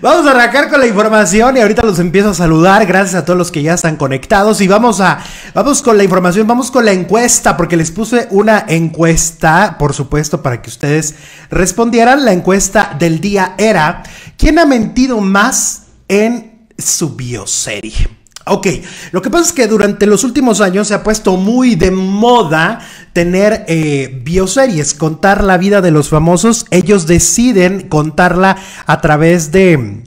Vamos a arrancar con la información y ahorita los empiezo a saludar. Gracias a todos los que ya están conectados. Y vamos a, vamos con la información, vamos con la encuesta, porque les puse una encuesta, por supuesto, para que ustedes respondieran. La encuesta del día era: ¿Quién ha mentido más en su bioserie? Ok, lo que pasa es que durante los últimos años se ha puesto muy de moda tener eh, bioseries, contar la vida de los famosos. Ellos deciden contarla a través de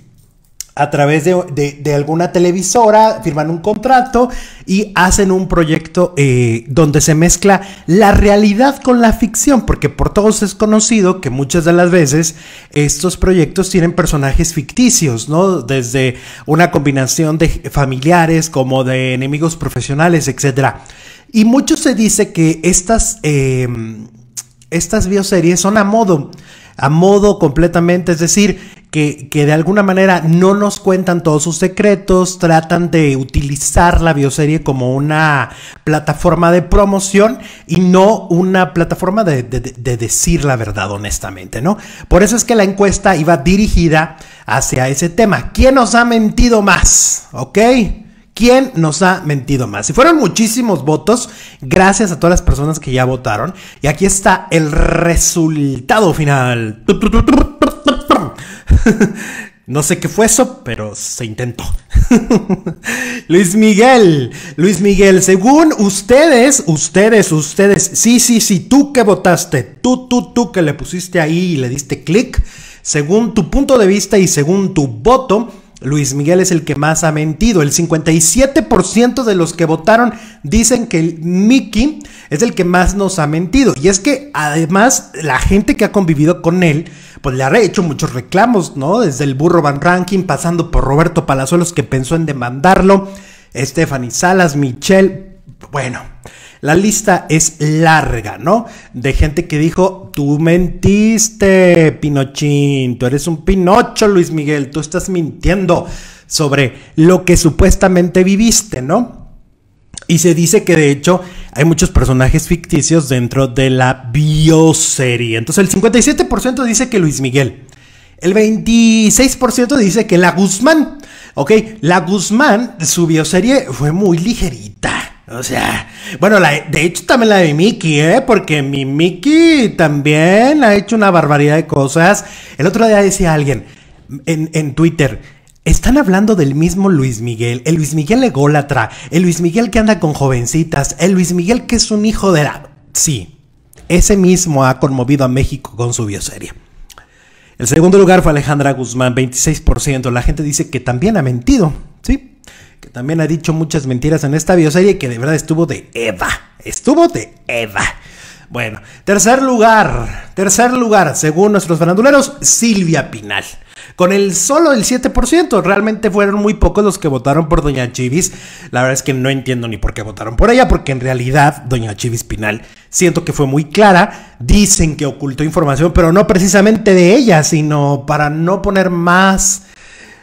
a través de, alguna televisora, firman un contrato y hacen un proyecto eh, donde se mezcla la realidad con la ficción, porque por todos es conocido que muchas de las veces estos proyectos tienen personajes ficticios, ¿no? Desde una combinación de familiares como de enemigos profesionales, etc. Y mucho se dice que estas, em, estas bioseries son a modo a modo completamente. Es decir, que, de alguna manera no nos cuentan todos sus secretos, tratan de utilizar la bioserie como una plataforma de promoción y no una plataforma de, de decir la verdad honestamente, ¿no? Por eso es que la encuesta iba dirigida hacia ese tema. ¿Quién nos ha mentido más? ¿Ok? ¿Quién nos ha mentido más? Y fueron muchísimos votos, gracias a todas las personas que ya votaron. Y aquí está el resultado final. no sé qué fue eso, pero se intentó. Luis Miguel, Luis Miguel, según ustedes, ustedes, ustedes, sí, sí, sí, tú que votaste, tú, tú, tú que le pusiste ahí y le diste clic, según tu punto de vista y según tu voto, Luis Miguel es el que más ha mentido. El 57% de los que votaron dicen que el Mickey es el que más nos ha mentido. Y es que además la gente que ha convivido con él, pues le ha hecho muchos reclamos, ¿no? Desde el burro Van Ranking, pasando por Roberto Palazuelos que pensó en demandarlo, Stephanie Salas, Michelle, bueno. La lista es larga, ¿no? De gente que dijo, tú mentiste, Pinochín, tú eres un Pinocho, Luis Miguel, tú estás mintiendo sobre lo que supuestamente viviste, ¿no? Y se dice que de hecho hay muchos personajes ficticios dentro de la bioserie. Entonces el 57% dice que Luis Miguel. El 26% dice que la Guzmán. Ok, la Guzmán, su bioserie fue muy ligerita. O sea, bueno, de hecho también la de Miki, ¿eh? Porque mi Miki también ha hecho una barbaridad de cosas. El otro día decía alguien en, en Twitter, están hablando del mismo Luis Miguel, el Luis Miguel ególatra, el Luis Miguel que anda con jovencitas, el Luis Miguel que es un hijo de la... Sí, ese mismo ha conmovido a México con su bioserie. El segundo lugar fue Alejandra Guzmán, 26%. La gente dice que también ha mentido que también ha dicho muchas mentiras en esta bioserie que de verdad estuvo de Eva. Estuvo de Eva. Bueno, tercer lugar, tercer lugar, según nuestros faranduleros, Silvia Pinal. Con el solo el 7%, realmente fueron muy pocos los que votaron por Doña Chivis. La verdad es que no entiendo ni por qué votaron por ella, porque en realidad Doña Chivis Pinal siento que fue muy clara. Dicen que ocultó información, pero no precisamente de ella, sino para no poner más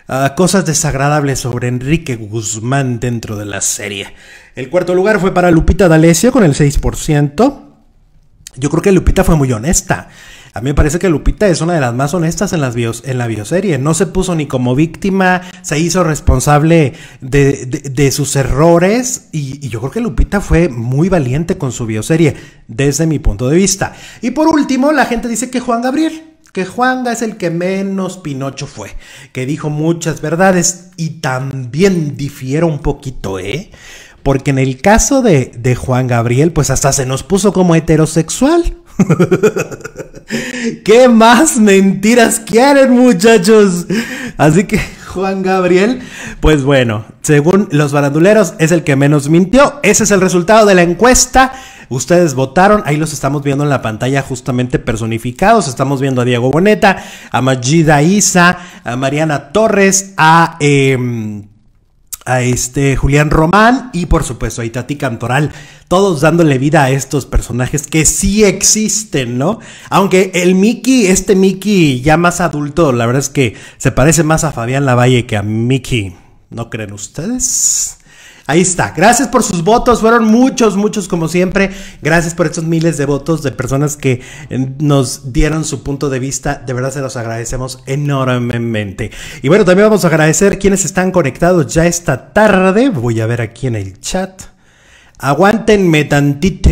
Ah, cosas desagradables sobre Enrique Guzmán dentro de la serie. El cuarto lugar fue para Lupita D'Alessio con el 6%. Yo creo que Lupita fue muy honesta. A mí me parece que Lupita es una de las más honestas en, las en la bioserie. No se puso ni como víctima, se hizo responsable de, sus errores y, y, yo creo que Lupita fue muy valiente con su bioserie, desde mi punto de vista. Y por último, la gente dice que Juan Gabriel que Juanga es el que menos Pinocho fue, que dijo muchas verdades y también difiero un poquito, ¿eh? Porque en el caso de, de Juan Gabriel, pues hasta se nos puso como heterosexual. ¿Qué más mentiras quieren, muchachos? Así que Juan Gabriel, pues bueno, según los baranduleros, es el que menos mintió. Ese es el resultado de la encuesta. Ustedes votaron, ahí los estamos viendo en la pantalla justamente personificados. Estamos viendo a Diego Boneta, a Magida Isa, a Mariana Torres, a... Em, a este Julián Román y por supuesto a Itati Cantoral, todos dándole vida a estos personajes que sí existen, ¿no? Aunque el Mickey, este Mickey ya más adulto, la verdad es que se parece más a Fabián Lavalle que a Mickey, ¿no creen ustedes? Ahí está. Gracias por sus votos. Fueron muchos, muchos como siempre. Gracias por estos miles de votos de personas que eh, nos dieron su punto de vista. De verdad se los agradecemos enormemente. Y bueno, también vamos a agradecer quienes están conectados ya esta tarde. Voy a ver aquí en el chat. Aguántenme tantito.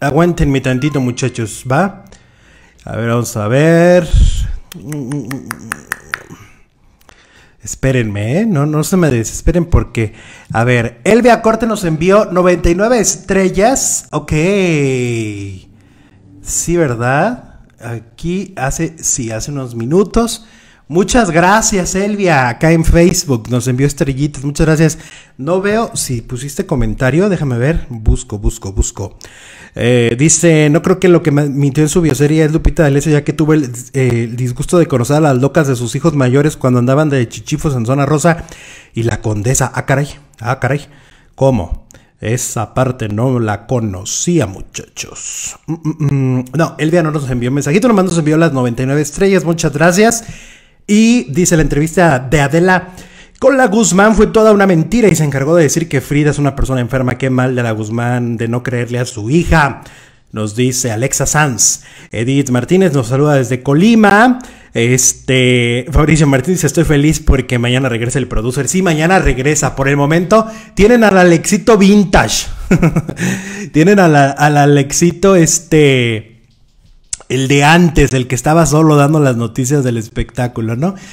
Aguántenme tantito, muchachos. ¿Va? A ver, vamos a ver. Espérenme, ¿eh? no, no se me desesperen porque, a ver, Elvia Corte nos envió 99 estrellas. Ok. Sí, ¿verdad? Aquí hace, sí, hace unos minutos. Muchas gracias, Elvia, acá en Facebook nos envió estrellitas. Muchas gracias. No veo si pusiste comentario, déjame ver. Busco, busco, busco. Eh, dice, no creo que lo que mintió en su biosería es Lupita D'Alessio, ya que tuve eh, el, disgusto de conocer a las locas de sus hijos mayores cuando andaban de chichifos en Zona Rosa y la condesa. Ah, caray, ah, caray. ¿Cómo? Esa parte no la conocía, muchachos. Mm, mm, mm. No, Elvia no nos envió un mensajito, nomás nos envió las 99 estrellas. Muchas gracias. Y dice la entrevista de Adela. Con la Guzmán fue toda una mentira y se encargó de decir que Frida es una persona enferma. Qué mal de la Guzmán de no creerle a su hija. Nos dice Alexa Sanz. Edith Martínez nos saluda desde Colima. Este, Fabricio Martínez, estoy feliz porque mañana regresa el producer. Sí, mañana regresa. Por el momento, tienen al Alexito Vintage. tienen al, al Alexito, este, el de antes, el que estaba solo dando las noticias del espectáculo, ¿no?